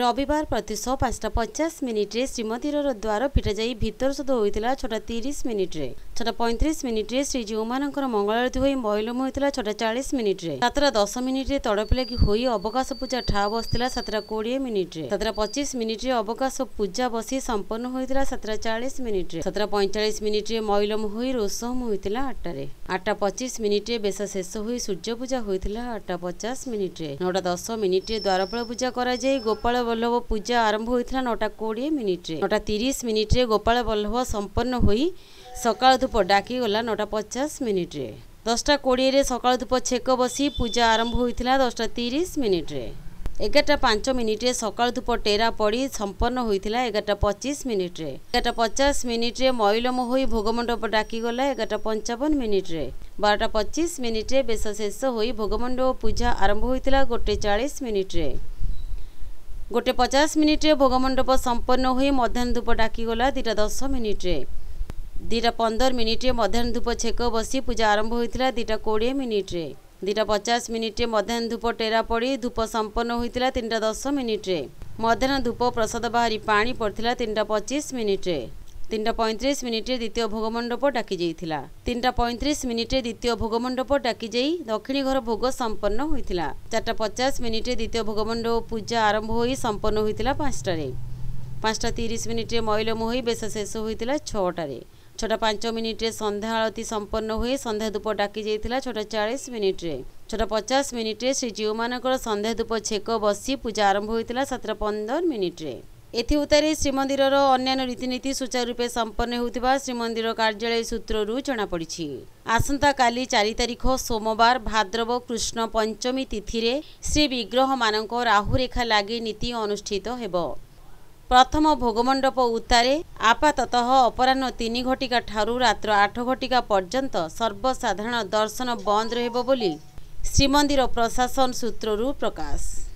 ରବିବାର ପ୍ରତ୍ୟୁଷ ପାଞ୍ଚଟା ପଚାଶ ମିନିଟ୍ରେ ଶ୍ରୀମନ୍ଦିରର ଦ୍ୱାର ଫିଟାଯାଇ ଭିତର ସୁଧ ହୋଇଥିଲା ଛଅଟା ତିରିଶ ମିନିଟ୍ରେ ଛଅଟା ପଇଁତିରିଶ ମିନିଟ୍ରେ ଶ୍ରୀଜୀଉମାନଙ୍କର ମଙ୍ଗଳାରତି ହୋଇ ମୈଲମ ହୋଇଥିଲା ଛଅଟା ଚାଳିଶ ମିନିଟ୍ରେ ସାତଟା ଦଶ ମିନିଟ୍ରେ ତଡ଼ପିଲାଗି ହୋଇ ଅବକାଶ ପୂଜା ଠା ବସିଥିଲା ସାତଟା କୋଡ଼ିଏ ମିନିଟ୍ରେ ସାତଟା ପଚିଶ ମିନିଟ୍ରେ ଅବକାଶ ପୂଜା ବସି ସମ୍ପନ୍ନ ହୋଇଥିଲା ସାତଟା ଚାଳିଶ ମିନିଟ୍ରେ ସାତଟା ପଇଁଚାଳିଶ ମିନିଟ୍ରେ ମୈଲମ ହୋଇ ରୋଷମ ହୋଇଥିଲା ଆଠଟାରେ ଆଠଟା ପଚିଶ ମିନିଟ୍ରେ ବେଶ ଶେଷ ହୋଇ ସୂର୍ଯ୍ୟ ପୂଜା ହୋଇଥିଲା ଆଠଟା ପଚାଶ ମିନିଟ୍ରେ ନଅଟା ଦଶ ମିନିଟ୍ରେ ଦ୍ୱାରପାଳ ପୂଜା କରାଯାଇ ଗୋପାଳ ବଲ୍ଲଭ ପୂଜା ଆରମ୍ଭ ହୋଇଥିଲା ନଅଟା କୋଡ଼ିଏ ମିନିଟ୍ରେ ନଅଟା ତିରିଶ ମିନିଟ୍ରେ ଗୋପାଳ ବଲ୍ଲଭ ସମ୍ପନ୍ନ ହୋଇ ସକାଳ ଧୂପ ଡାକିଗଲା ନଅଟା ପଚାଶ ମିନିଟ୍ରେ ଦଶଟା କୋଡ଼ିଏରେ ସକାଳ ଧୂପ ଛେକ ବସି ପୂଜା ଆରମ୍ଭ ହୋଇଥିଲା ଦଶଟା ତିରିଶ ମିନିଟ୍ରେ ଏଗାରଟା ପାଞ୍ଚ ମିନିଟ୍ରେ ସକାଳ ଧୂପ ଟେରା ପଡ଼ି ସମ୍ପନ୍ନ ହୋଇଥିଲା ଏଗାରଟା ପଚିଶ ମିନିଟ୍ରେ ଏଗାରଟା ପଚାଶ ମିନିଟ୍ରେ ମଇଲମ ହୋଇ ଭୋଗମଣ୍ଡପ ଡାକିଗଲା ଏଗାରଟା ପଞ୍ଚାବନ ମିନିଟ୍ରେ ବାରଟା ପଚିଶ ମିନିଟ୍ରେ ବେଶ ଶେଷ ହୋଇ ଭୋଗମଣ୍ଡପ ପୂଜା ଆରମ୍ଭ ହୋଇଥିଲା ଗୋଟେ ଚାଳିଶ ମିନିଟ୍ରେ ଗୋଟେ ପଚାଶ ମିନିଟ୍ରେ ଭୋଗମଣ୍ଡପ ସମ୍ପନ୍ନ ହୋଇ ମଧ୍ୟାହ୍ନ ଧୂପ ଡାକିଗଲା ଦୁଇଟା ଦଶ ମିନିଟ୍ରେ ଦୁଇଟା ପନ୍ଦର ମିନିଟ୍ରେ ମଧ୍ୟାହ୍ନ ଧୂପ ଛେକ ବସି ପୂଜା ଆରମ୍ଭ ହୋଇଥିଲା ଦୁଇଟା କୋଡ଼ିଏ ମିନିଟ୍ରେ ଦୁଇଟା ପଚାଶ ମିନିଟ୍ରେ ମଧ୍ୟାହ୍ନ ଧୂପ ଟେରା ପଡ଼ି ଧୂପ ସମ୍ପନ୍ନ ହୋଇଥିଲା ତିନିଟା ଦଶ ମିନିଟ୍ରେ ମଧ୍ୟାହ୍ନ ଧୂପ ପ୍ରସାଦ ବାହାରି ପାଣି ପଡ଼ିଥିଲା ତିନିଟା ପଚିଶ ମିନିଟ୍ରେ ତିନିଟା ପଇଁତିରିଶ ମିନିଟରେ ଦ୍ୱିତୀୟ ଭୋଗମଣ୍ଡପ ଡାକିଯାଇଥିଲା ତିନିଟା ପଇଁତିରିଶ ମିନିଟରେ ଦ୍ୱିତୀୟ ଭୋଗମଣ୍ଡପ ଡାକିଯାଇ ଦକ୍ଷିଣୀ ଘର ଭୋଗ ସମ୍ପନ୍ନ ହୋଇଥିଲା ଚାରିଟା ପଚାଶ ମିନିଟରେ ଦ୍ୱିତୀୟ ଭୋଗମଣ୍ଡପ ପୂଜା ଆରମ୍ଭ ହୋଇ ସମ୍ପନ୍ନ ହୋଇଥିଲା ପାଞ୍ଚଟାରେ ପାଞ୍ଚଟା ତିରିଶ ମିନିଟରେ ମୈଲମ ହୋଇ ବେଶ ଶେଷ ହୋଇଥିଲା ଛଅଟାରେ ଛଅଟା ପାଞ୍ଚ ମିନିଟରେ ସନ୍ଧ୍ୟା ଆଳତୀ ସମ୍ପନ୍ନ ହୋଇ ସନ୍ଧ୍ୟା ଧୂପ ଡାକିଯାଇଥିଲା ଛଅଟା ଚାଳିଶ ମିନିଟରେ ଛଅଟା ପଚାଶ ମିନିଟରେ ଶ୍ରୀଜୀଉମାନଙ୍କର ସନ୍ଧ୍ୟା ଧୂପ ଛେକ ବସି ପୂଜା ଆରମ୍ଭ ହୋଇଥିଲା ସାତଟା ପନ୍ଦର ମିନିଟରେ ଏଥିଉତାରେ ଶ୍ରୀମନ୍ଦିରର ଅନ୍ୟାନ୍ୟ ରୀତିନୀତି ସୁଚାରୁରୂପେ ସମ୍ପନ୍ନ ହେଉଥିବା ଶ୍ରୀମନ୍ଦିର କାର୍ଯ୍ୟାଳୟ ସୂତ୍ରରୁ ଜଣାପଡ଼ିଛି ଆସନ୍ତାକାଲି ଚାରି ତାରିଖ ସୋମବାର ଭାଦ୍ରବ କୃଷ୍ଣ ପଞ୍ଚମୀ ତିଥିରେ ଶ୍ରୀବିଗ୍ରହମାନଙ୍କ ରାହୁରେଖା ଲାଗି ନୀତି ଅନୁଷ୍ଠିତ ହେବ ପ୍ରଥମ ଭୋଗମଣ୍ଡପ ଉତ୍ତାରେ ଆପାତତଃ ଅପରାହ୍ନ ତିନି ଘଟିକାଠାରୁ ରାତ୍ର ଆଠ ଘଟିକା ପର୍ଯ୍ୟନ୍ତ ସର୍ବସାଧାରଣ ଦର୍ଶନ ବନ୍ଦ ରହିବ ବୋଲି ଶ୍ରୀମନ୍ଦିର ପ୍ରଶାସନ ସୂତ୍ରରୁ ପ୍ରକାଶ